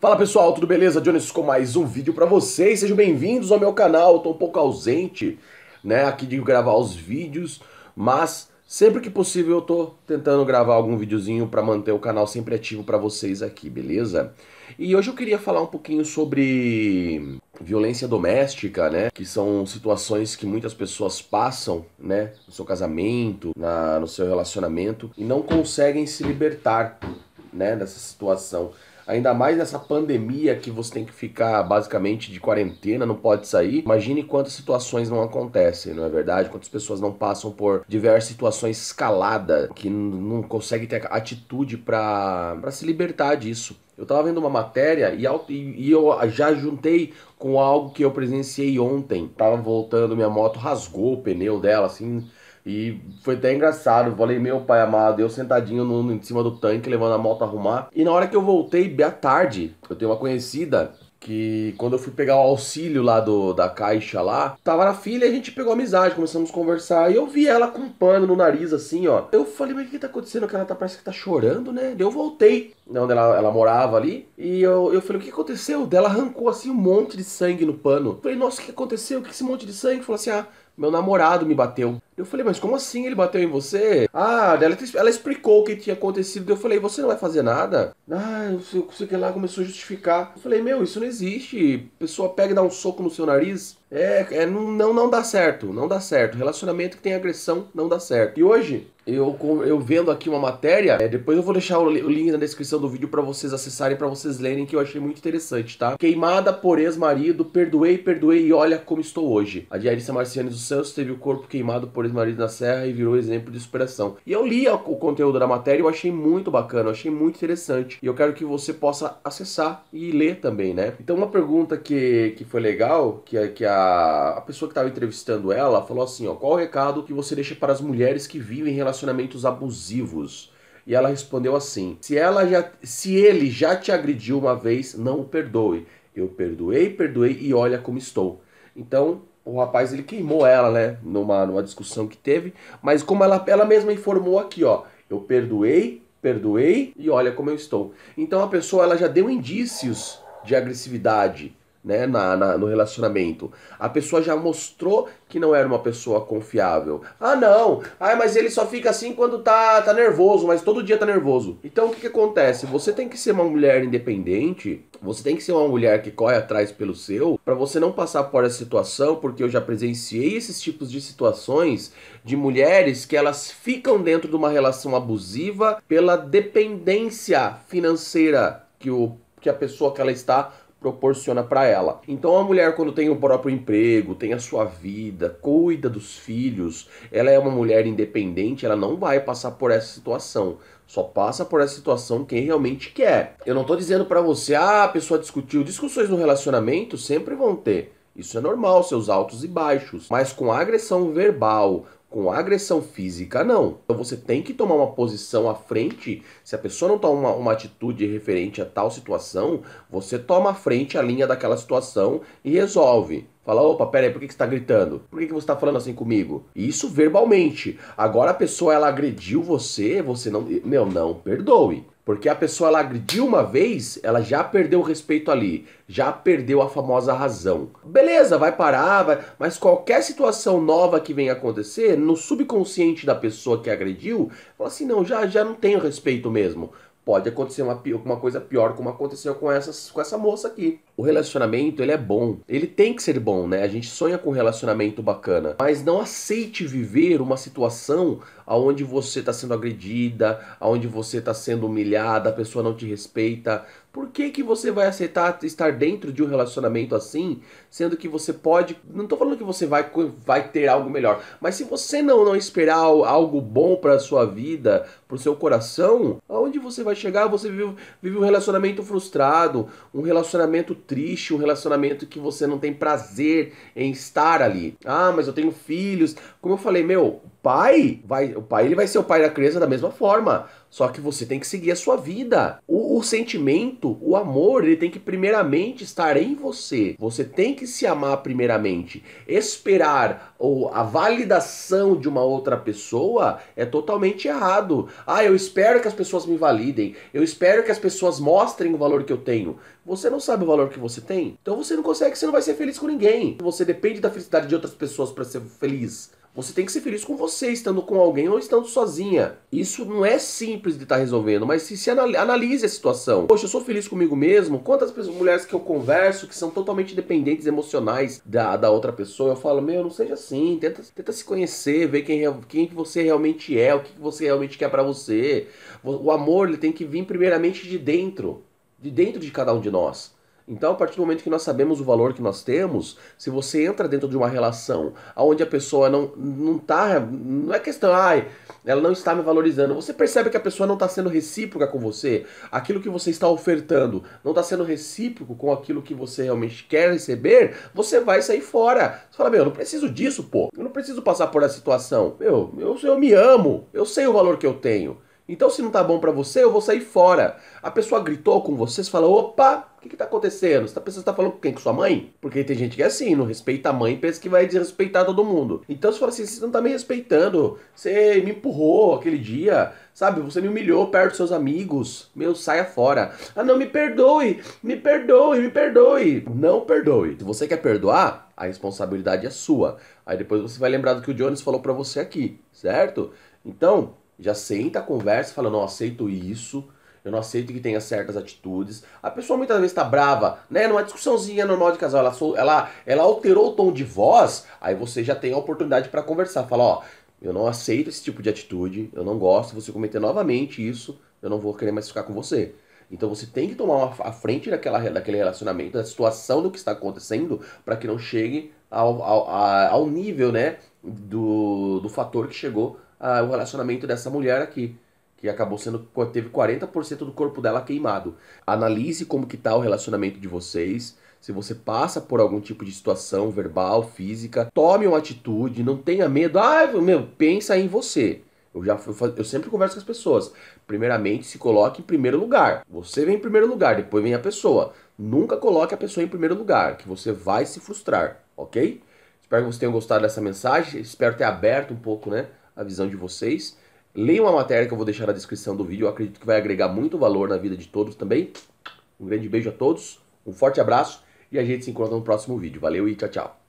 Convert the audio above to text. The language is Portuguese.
Fala pessoal, tudo beleza? Jones com mais um vídeo para vocês. Sejam bem-vindos ao meu canal. Estou um pouco ausente, né, aqui de gravar os vídeos, mas sempre que possível eu tô tentando gravar algum videozinho para manter o canal sempre ativo para vocês aqui, beleza? E hoje eu queria falar um pouquinho sobre violência doméstica, né, que são situações que muitas pessoas passam, né, no seu casamento, na, no seu relacionamento e não conseguem se libertar né, dessa situação. Ainda mais nessa pandemia que você tem que ficar basicamente de quarentena, não pode sair. Imagine quantas situações não acontecem, não é verdade? Quantas pessoas não passam por diversas situações escalada que não consegue ter atitude para se libertar disso. Eu estava vendo uma matéria e, e eu já juntei com algo que eu presenciei ontem. Tava voltando, minha moto rasgou o pneu dela, assim e foi até engraçado, falei, meu pai amado, eu sentadinho no, em cima do tanque, levando a moto a arrumar. E na hora que eu voltei, bem à tarde, eu tenho uma conhecida que quando eu fui pegar o auxílio lá do, da caixa lá, tava na filha e a gente pegou amizade, começamos a conversar. E eu vi ela com um pano no nariz, assim, ó. Eu falei, mas o que, que tá acontecendo? Que ela tá, parece que tá chorando, né? Eu voltei, né, onde ela, ela morava ali. E eu, eu falei, o que aconteceu? Dela arrancou, assim, um monte de sangue no pano. Eu falei, nossa, o que aconteceu? O que esse monte de sangue? Falou assim, ah, meu namorado me bateu. Eu falei, mas como assim ele bateu em você? Ah, ela, ela explicou o que tinha acontecido. Eu falei, você não vai fazer nada? Ah, eu sei, sei que lá começou a justificar. Eu falei, meu, isso não existe. pessoa pega e dá um soco no seu nariz. É, é não, não, não dá certo, não dá certo. Relacionamento que tem agressão não dá certo. E hoje, eu, eu vendo aqui uma matéria, é, depois eu vou deixar o, o, link na descrição do vídeo para vocês acessarem, para vocês lerem, que eu achei muito interessante, tá? Queimada por ex-marido, perdoei, perdoei e olha como estou hoje. A diarista Marciane dos Santos teve o corpo queimado por ex-marido na serra e virou exemplo de superação. E eu li o, o conteúdo da matéria e eu achei muito bacana, eu achei muito interessante. E eu quero que você possa acessar e ler também, né? Então uma pergunta que, que foi legal, que, é, que a, a pessoa que estava entrevistando ela falou assim, ó, qual o recado que você deixa para as mulheres que vivem relação relacionamentos abusivos. E ela respondeu assim: se, ela já, se ele já te agrediu uma vez, não o perdoe. Eu perdoei, perdoei e olha como estou. Então, o rapaz ele queimou ela, né? Numa, numa discussão que teve. Mas como ela, ela mesma informou aqui, ó. Eu perdoei, perdoei e olha como eu estou. Então a pessoa ela já deu indícios de agressividade né, na, na, no relacionamento. A pessoa já mostrou que não era uma pessoa confiável. Ah, não! Ah, mas ele só fica assim quando tá, tá nervoso, mas todo dia tá nervoso. Então o que, que acontece? Você tem que ser uma mulher independente, você tem que ser uma mulher que corre atrás pelo seu, para você não passar por essa situação, porque eu já presenciei esses tipos de situações de mulheres que elas ficam dentro de uma relação abusiva pela dependência financeira que o que a pessoa que ela está proporciona para ela. Então a mulher quando tem o próprio emprego, tem a sua vida, cuida dos filhos, ela é uma mulher independente, ela não vai passar por essa situação. Só passa por essa situação quem realmente quer. Eu não tô dizendo para você, ah, a pessoa discutiu, discussões no relacionamento sempre vão ter. Isso é normal, seus altos e baixos. Mas com agressão verbal, com agressão física, não. Então você tem que tomar uma posição à frente. Se a pessoa não toma uma, uma atitude referente a tal situação, você toma à frente a linha daquela situação e resolve. Fala, opa, pera aí, por que, que você tá gritando? Por que, que você tá falando assim comigo? Isso verbalmente. Agora a pessoa, ela agrediu você, você não... Meu, não, perdoe. Porque a pessoa, ela agrediu uma vez, ela já perdeu o respeito ali. Já perdeu a famosa razão. Beleza, vai parar, vai... Mas qualquer situação nova que venha acontecer, no subconsciente da pessoa que agrediu, fala assim, não, já, já não tenho respeito mesmo pode acontecer uma, uma coisa pior como aconteceu com, essas, com essa moça aqui. O relacionamento, ele é bom. Ele tem que ser bom, né? A gente sonha com um relacionamento bacana. Mas não aceite viver uma situação aonde você está sendo agredida, aonde você está sendo humilhada, a pessoa não te respeita. Por que, que você vai aceitar estar dentro de um relacionamento assim, sendo que você pode. Não estou falando que você vai, vai ter algo melhor, mas se você não, não esperar algo bom para sua vida, para o seu coração, aonde você vai chegar? Você vive, vive um relacionamento frustrado, um relacionamento triste, um relacionamento que você não tem prazer em estar ali. Ah, mas eu tenho filhos. Como eu falei, meu, pai vai, o pai ele vai ser o pai da criança da mesma forma. Só que você tem que seguir a sua vida. O, o, sentimento, o amor, ele tem que primeiramente estar em você. Você tem que se amar primeiramente. Esperar ou a validação de uma outra pessoa é totalmente errado. Ah, eu espero que as pessoas me validem. Eu espero que as pessoas mostrem o valor que eu tenho. Você não sabe o valor que você tem. Então você não consegue, você não vai ser feliz com ninguém. Você depende da felicidade de outras pessoas para ser feliz. Você tem que ser feliz com você, estando com alguém ou estando sozinha. Isso não é simples de estar tá resolvendo, mas se, se analise a situação. Poxa, eu sou feliz comigo mesmo? Quantas pessoas, mulheres que eu converso que são totalmente dependentes emocionais da, da outra pessoa, eu falo, meu, não seja assim, tenta, tenta se conhecer, ver quem, quem você realmente é, o que você realmente quer para você. O, o amor ele tem que vir primeiramente de dentro, de dentro de cada um de nós. Então, a partir do momento que nós sabemos o valor que nós temos, se você entra dentro de uma relação onde a pessoa não não tá, não é questão, ai, ela não está me valorizando. Você percebe que a pessoa não está sendo recíproca com você. Aquilo que você está ofertando não está sendo recíproco com aquilo que você realmente quer receber, você vai sair fora. Você fala, meu, eu não preciso disso, pô. Eu não preciso passar por essa situação. Meu, eu, eu me amo. Eu sei o valor que eu tenho. Então, se não tá bom para você, eu vou sair fora. A pessoa gritou com você, você fala: opa, o que, que tá acontecendo? Você tá pensando tá falando com quem? Com sua mãe? Porque tem gente que é assim, não respeita a mãe pensa que vai desrespeitar todo mundo. Então você fala assim: você não tá me respeitando, você me empurrou aquele dia, sabe? Você me humilhou perto dos seus amigos. Meu, saia fora. Ah, não, me perdoe, me perdoe, me perdoe. Não perdoe. Se você quer perdoar, a responsabilidade é sua. Aí depois você vai lembrar do que o Jones falou para você aqui, certo? Então, já senta, conversa, fala, não aceito isso, eu não aceito que tenha certas atitudes. A pessoa muitas vezes tá brava, né? Numa discussãozinha normal de casal, ela, ela, ela alterou o tom de voz, aí você já tem a oportunidade para conversar. Fala, ó, eu não aceito esse tipo de atitude, eu não gosto, você cometer novamente isso, eu não vou querer mais ficar com você. Então você tem que tomar a frente daquela, daquele relacionamento, da situação do que está acontecendo, para que não chegue ao, ao, ao nível, né, do, do fator que chegou ao ah, relacionamento dessa mulher aqui, que acabou sendo teve 40% do corpo dela queimado. Analise como que tá o relacionamento de vocês. Se você passa por algum tipo de situação verbal, física, tome uma atitude, não tenha medo. Ah, meu, pensa em você. Eu já eu sempre converso com as pessoas. Primeiramente, se coloque em primeiro lugar. Você vem em primeiro lugar, depois vem a pessoa. Nunca coloque a pessoa em primeiro lugar, que você vai se frustrar ok? Espero que vocês tenham gostado dessa mensagem, espero ter aberto um pouco né, a visão de vocês. Leiam a matéria que eu vou deixar na descrição do vídeo, eu acredito que vai agregar muito valor na vida de todos também. Um grande beijo a todos, um forte abraço e a gente se encontra no próximo vídeo. Valeu e tchau, tchau!